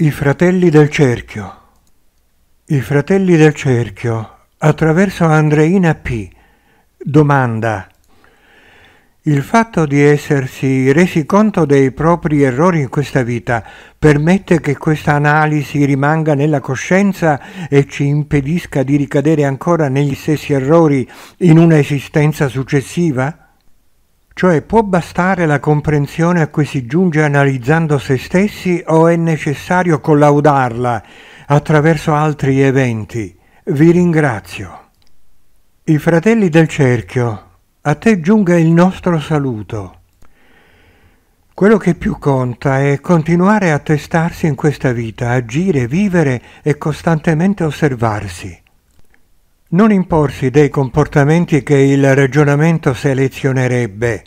I fratelli del cerchio. I fratelli del cerchio attraverso Andreina P. Domanda. Il fatto di essersi resi conto dei propri errori in questa vita permette che questa analisi rimanga nella coscienza e ci impedisca di ricadere ancora negli stessi errori in una esistenza successiva? Cioè può bastare la comprensione a cui si giunge analizzando se stessi o è necessario collaudarla attraverso altri eventi? Vi ringrazio. I fratelli del cerchio, a te giunga il nostro saluto. Quello che più conta è continuare a testarsi in questa vita, agire, vivere e costantemente osservarsi. Non imporsi dei comportamenti che il ragionamento selezionerebbe,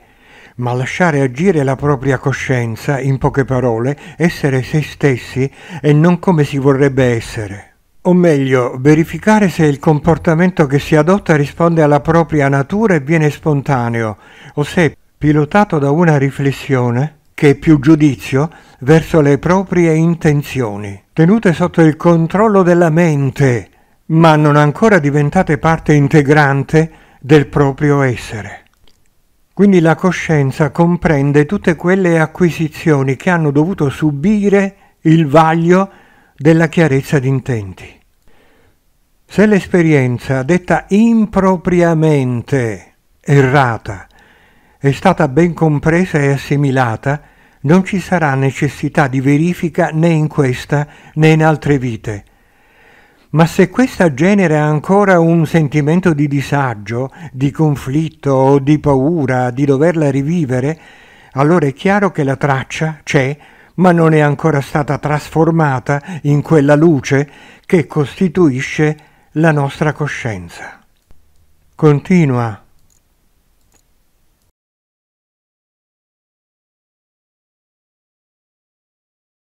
ma lasciare agire la propria coscienza, in poche parole, essere se stessi e non come si vorrebbe essere. O meglio, verificare se il comportamento che si adotta risponde alla propria natura e viene spontaneo, o se pilotato da una riflessione, che è più giudizio, verso le proprie intenzioni, tenute sotto il controllo della mente, ma non ancora diventate parte integrante del proprio essere. Quindi la coscienza comprende tutte quelle acquisizioni che hanno dovuto subire il vaglio della chiarezza d'intenti. Se l'esperienza, detta impropriamente errata, è stata ben compresa e assimilata, non ci sarà necessità di verifica né in questa né in altre vite, ma se questa genera ancora un sentimento di disagio, di conflitto o di paura di doverla rivivere, allora è chiaro che la traccia c'è, ma non è ancora stata trasformata in quella luce che costituisce la nostra coscienza. Continua